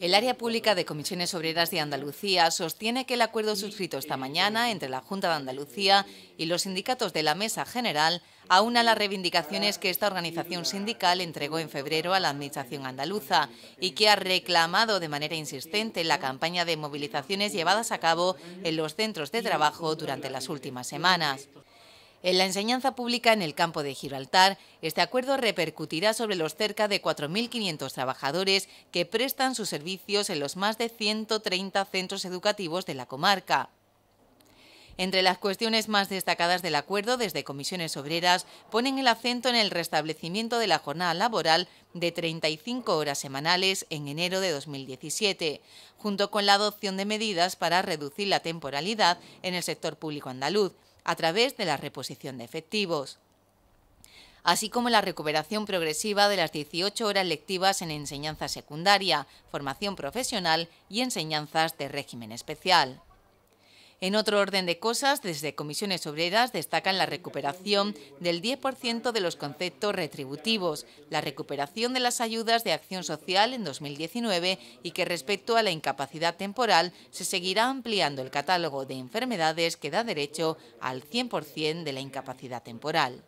El área pública de Comisiones Obreras de Andalucía sostiene que el acuerdo suscrito esta mañana entre la Junta de Andalucía y los sindicatos de la Mesa General aúna las reivindicaciones que esta organización sindical entregó en febrero a la Administración andaluza y que ha reclamado de manera insistente la campaña de movilizaciones llevadas a cabo en los centros de trabajo durante las últimas semanas. En la enseñanza pública en el campo de Gibraltar, este acuerdo repercutirá sobre los cerca de 4.500 trabajadores que prestan sus servicios en los más de 130 centros educativos de la comarca. Entre las cuestiones más destacadas del acuerdo desde comisiones obreras ponen el acento en el restablecimiento de la jornada laboral de 35 horas semanales en enero de 2017, junto con la adopción de medidas para reducir la temporalidad en el sector público andaluz, a través de la reposición de efectivos así como la recuperación progresiva de las 18 horas lectivas en enseñanza secundaria, formación profesional y enseñanzas de régimen especial. En otro orden de cosas, desde comisiones obreras destacan la recuperación del 10% de los conceptos retributivos, la recuperación de las ayudas de acción social en 2019 y que respecto a la incapacidad temporal se seguirá ampliando el catálogo de enfermedades que da derecho al 100% de la incapacidad temporal.